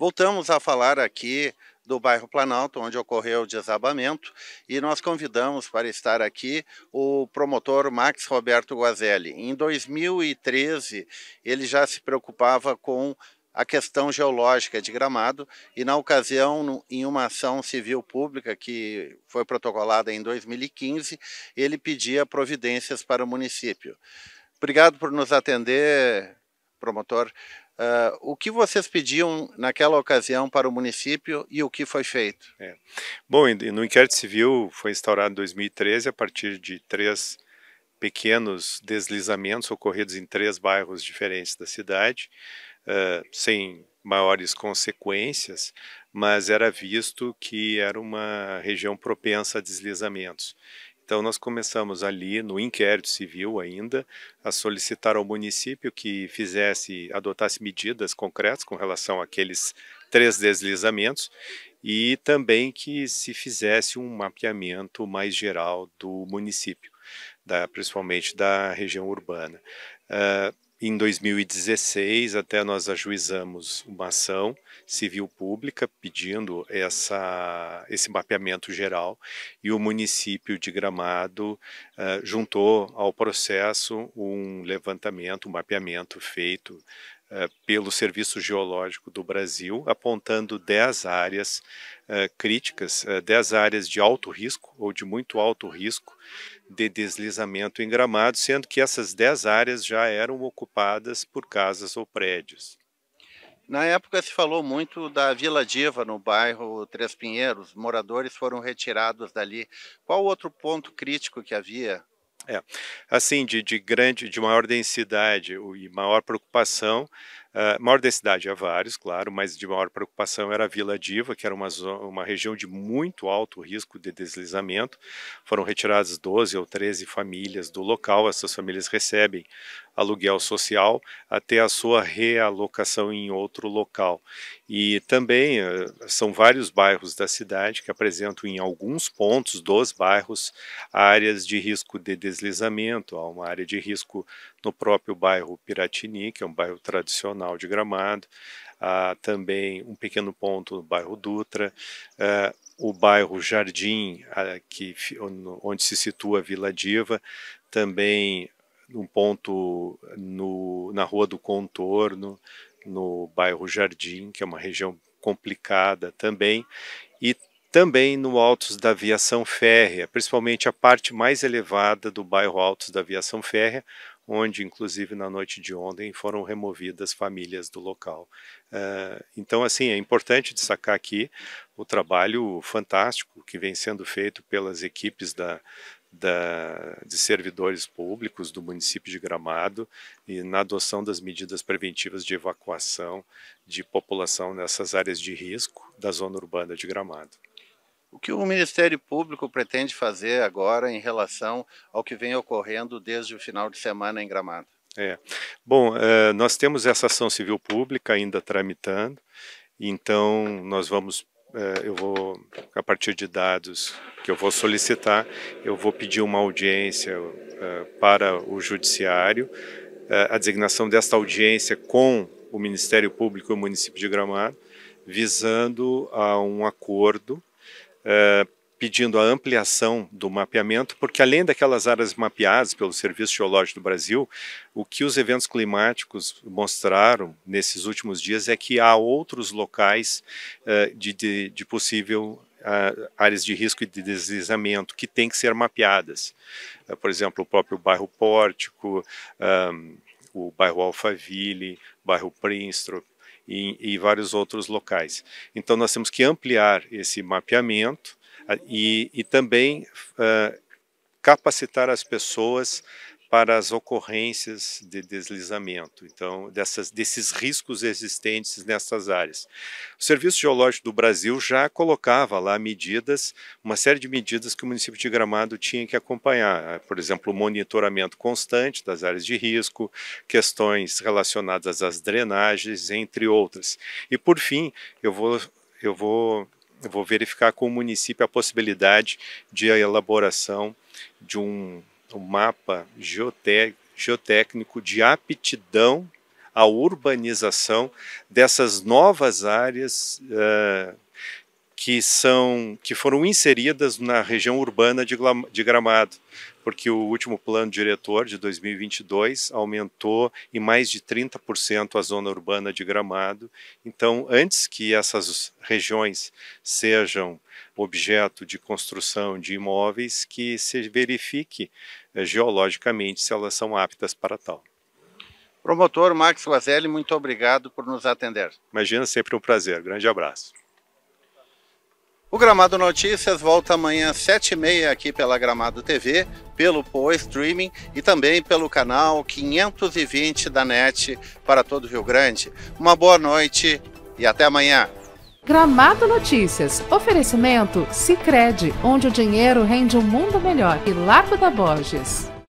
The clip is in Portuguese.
Voltamos a falar aqui do bairro Planalto, onde ocorreu o desabamento, e nós convidamos para estar aqui o promotor Max Roberto Guazelli. Em 2013, ele já se preocupava com a questão geológica de Gramado e na ocasião em uma ação civil pública que foi protocolada em 2015, ele pedia providências para o município. Obrigado por nos atender, promotor. Uh, o que vocês pediam naquela ocasião para o município e o que foi feito? É. Bom, no inquérito civil foi instaurado em 2013 a partir de três pequenos deslizamentos ocorridos em três bairros diferentes da cidade, uh, sem maiores consequências, mas era visto que era uma região propensa a deslizamentos. Então, nós começamos ali, no inquérito civil ainda, a solicitar ao município que fizesse, adotasse medidas concretas com relação àqueles três deslizamentos e também que se fizesse um mapeamento mais geral do município, da, principalmente da região urbana. Uh, em 2016, até nós ajuizamos uma ação civil pública pedindo essa, esse mapeamento geral e o município de Gramado uh, juntou ao processo um levantamento, um mapeamento feito eh, pelo Serviço Geológico do Brasil, apontando 10 áreas eh, críticas, 10 eh, áreas de alto risco ou de muito alto risco de deslizamento em gramado, sendo que essas 10 áreas já eram ocupadas por casas ou prédios. Na época se falou muito da Vila Diva no bairro Três Pinheiros, moradores foram retirados dali. Qual outro ponto crítico que havia é, assim, de, de grande, de maior densidade e maior preocupação, Uh, maior densidade há vários, claro, mas de maior preocupação era a Vila Diva, que era uma, uma região de muito alto risco de deslizamento. Foram retiradas 12 ou 13 famílias do local. Essas famílias recebem aluguel social até a sua realocação em outro local. E também ah, são vários bairros da cidade que apresentam, em alguns pontos dos bairros, áreas de risco de deslizamento. Há uma área de risco no próprio bairro Piratini, que é um bairro tradicional de Gramado, ah, também um pequeno ponto no bairro Dutra, ah, o bairro Jardim, ah, que, onde se situa a Vila Diva, também um ponto no, na Rua do Contorno, no bairro Jardim, que é uma região complicada também, e também no Altos da Aviação Férrea, principalmente a parte mais elevada do bairro Altos da Aviação Férrea, onde, inclusive, na noite de ontem foram removidas famílias do local. Uh, então, assim, é importante destacar aqui o trabalho fantástico que vem sendo feito pelas equipes da, da, de servidores públicos do município de Gramado e na adoção das medidas preventivas de evacuação de população nessas áreas de risco da zona urbana de Gramado. O que o Ministério Público pretende fazer agora em relação ao que vem ocorrendo desde o final de semana em Gramado? É. Bom, eh, nós temos essa ação civil pública ainda tramitando, então nós vamos, eh, eu vou, a partir de dados que eu vou solicitar, eu vou pedir uma audiência eh, para o Judiciário, a designação desta audiência com o Ministério Público e o município de Gramado, visando a um acordo eh, pedindo a ampliação do mapeamento, porque além daquelas áreas mapeadas pelo Serviço Geológico do Brasil, o que os eventos climáticos mostraram nesses últimos dias é que há outros locais uh, de, de, de, possível uh, áreas de risco e de deslizamento que têm que ser mapeadas. Uh, por exemplo, o próprio bairro Pórtico, um, ah, o bairro Alphaville, bairro Prinstrop, e, e vários outros locais. Então, nós temos que ampliar esse mapeamento e, e também uh, capacitar as pessoas para as ocorrências de deslizamento, então dessas, desses riscos existentes nessas áreas. O Serviço Geológico do Brasil já colocava lá medidas, uma série de medidas que o município de Gramado tinha que acompanhar, ah, por exemplo, o monitoramento constante das áreas de risco, questões relacionadas às drenagens, entre outras. E por fim, eu vou eu vou eu vou verificar com o município a possibilidade de a elaboração de um o mapa geotécnico de aptidão à urbanização dessas novas áreas uh, que, são, que foram inseridas na região urbana de, de Gramado porque o último plano diretor de 2022 aumentou em mais de 30% a zona urbana de Gramado. Então, antes que essas regiões sejam objeto de construção de imóveis, que se verifique eh, geologicamente se elas são aptas para tal. Promotor Max Guazelli, muito obrigado por nos atender. Imagina, sempre um prazer. Grande abraço. O Gramado Notícias volta amanhã às 7h30 aqui pela Gramado TV, pelo Poa Streaming e também pelo canal 520 da NET para todo o Rio Grande. Uma boa noite e até amanhã. Gramado Notícias. Oferecimento Cicred, onde o dinheiro rende um mundo melhor. E Largo da Borges.